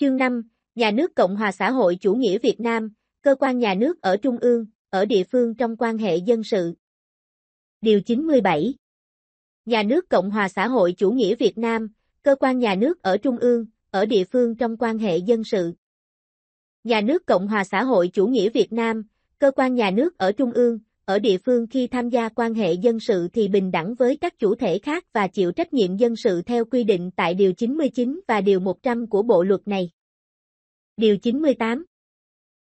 Chương 5, Nhà nước Cộng hòa xã hội chủ nghĩa Việt Nam, cơ quan nhà nước ở Trung ương, ở địa phương trong quan hệ dân sự. Điều 97 Nhà nước Cộng hòa xã hội chủ nghĩa Việt Nam, cơ quan nhà nước ở Trung ương, ở địa phương trong quan hệ dân sự. Nhà nước Cộng hòa xã hội chủ nghĩa Việt Nam, cơ quan nhà nước ở Trung ương, ở địa phương khi tham gia quan hệ dân sự thì bình đẳng với các chủ thể khác và chịu trách nhiệm dân sự theo quy định tại Điều 99 và Điều 100 của bộ luật này. Điều 98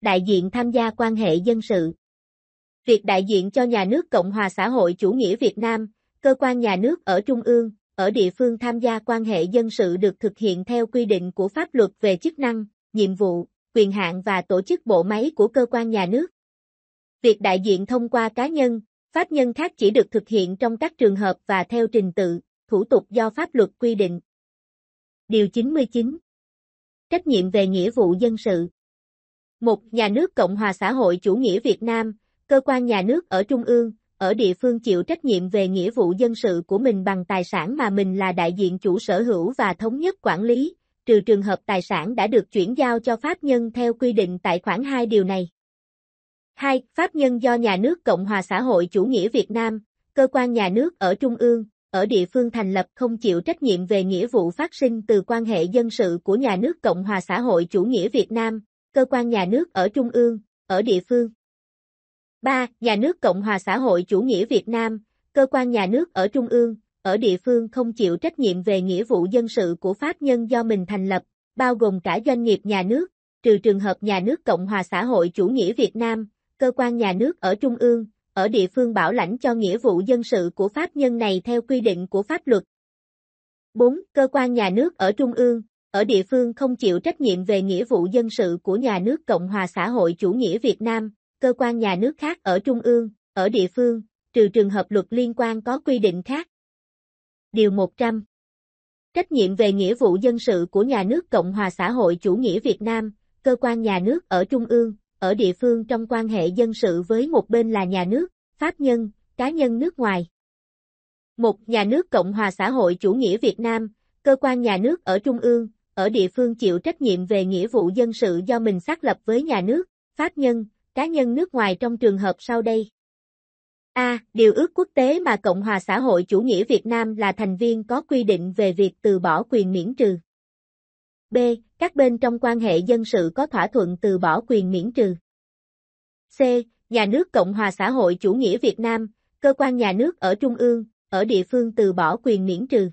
Đại diện tham gia quan hệ dân sự Việc đại diện cho nhà nước Cộng hòa xã hội chủ nghĩa Việt Nam, cơ quan nhà nước ở Trung ương, ở địa phương tham gia quan hệ dân sự được thực hiện theo quy định của pháp luật về chức năng, nhiệm vụ, quyền hạn và tổ chức bộ máy của cơ quan nhà nước. Việc đại diện thông qua cá nhân, pháp nhân khác chỉ được thực hiện trong các trường hợp và theo trình tự, thủ tục do pháp luật quy định. Điều 99 Trách nhiệm về nghĩa vụ dân sự một Nhà nước Cộng hòa xã hội chủ nghĩa Việt Nam, cơ quan nhà nước ở trung ương, ở địa phương chịu trách nhiệm về nghĩa vụ dân sự của mình bằng tài sản mà mình là đại diện chủ sở hữu và thống nhất quản lý, trừ trường hợp tài sản đã được chuyển giao cho pháp nhân theo quy định tại khoản 2 điều này. 2. Pháp nhân do nhà nước Cộng hòa xã hội chủ nghĩa Việt Nam, cơ quan nhà nước ở Trung ương, ở địa phương thành lập không chịu trách nhiệm về nghĩa vụ phát sinh từ quan hệ dân sự của nhà nước Cộng hòa xã hội chủ nghĩa Việt Nam, cơ quan nhà nước ở Trung ương, ở địa phương. 3. Nhà nước Cộng hòa xã hội chủ nghĩa Việt Nam, cơ quan nhà nước ở Trung ương, ở địa phương không chịu trách nhiệm về nghĩa vụ dân sự của pháp nhân do mình thành lập, bao gồm cả doanh nghiệp nhà nước, trừ trường hợp nhà nước Cộng hòa xã hội chủ nghĩa Việt Nam, cơ quan nhà nước ở trung ương, ở địa phương bảo lãnh cho nghĩa vụ dân sự của pháp nhân này theo quy định của pháp luật. 4. Cơ quan nhà nước ở trung ương, ở địa phương không chịu trách nhiệm về nghĩa vụ dân sự của nhà nước Cộng hòa xã hội chủ nghĩa Việt Nam, cơ quan nhà nước khác ở trung ương, ở địa phương, trừ trường hợp luật liên quan có quy định khác. Điều 100. Trách nhiệm về nghĩa vụ dân sự của nhà nước Cộng hòa xã hội chủ nghĩa Việt Nam, cơ quan nhà nước ở trung ương, ở địa phương trong quan hệ dân sự với một bên là nhà nước, pháp nhân, cá nhân nước ngoài. Một nhà nước Cộng hòa xã hội chủ nghĩa Việt Nam, cơ quan nhà nước ở trung ương, ở địa phương chịu trách nhiệm về nghĩa vụ dân sự do mình xác lập với nhà nước, pháp nhân, cá nhân nước ngoài trong trường hợp sau đây. A. điều ước quốc tế mà Cộng hòa xã hội chủ nghĩa Việt Nam là thành viên có quy định về việc từ bỏ quyền miễn trừ. B. Các bên trong quan hệ dân sự có thỏa thuận từ bỏ quyền miễn trừ. C. Nhà nước Cộng hòa xã hội chủ nghĩa Việt Nam, cơ quan nhà nước ở trung ương, ở địa phương từ bỏ quyền miễn trừ.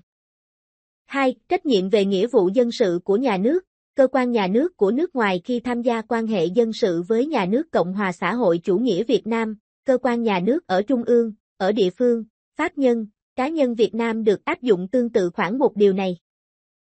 2. Trách nhiệm về nghĩa vụ dân sự của nhà nước, cơ quan nhà nước của nước ngoài khi tham gia quan hệ dân sự với nhà nước Cộng hòa xã hội chủ nghĩa Việt Nam, cơ quan nhà nước ở trung ương, ở địa phương, pháp nhân, cá nhân Việt Nam được áp dụng tương tự khoảng một điều này.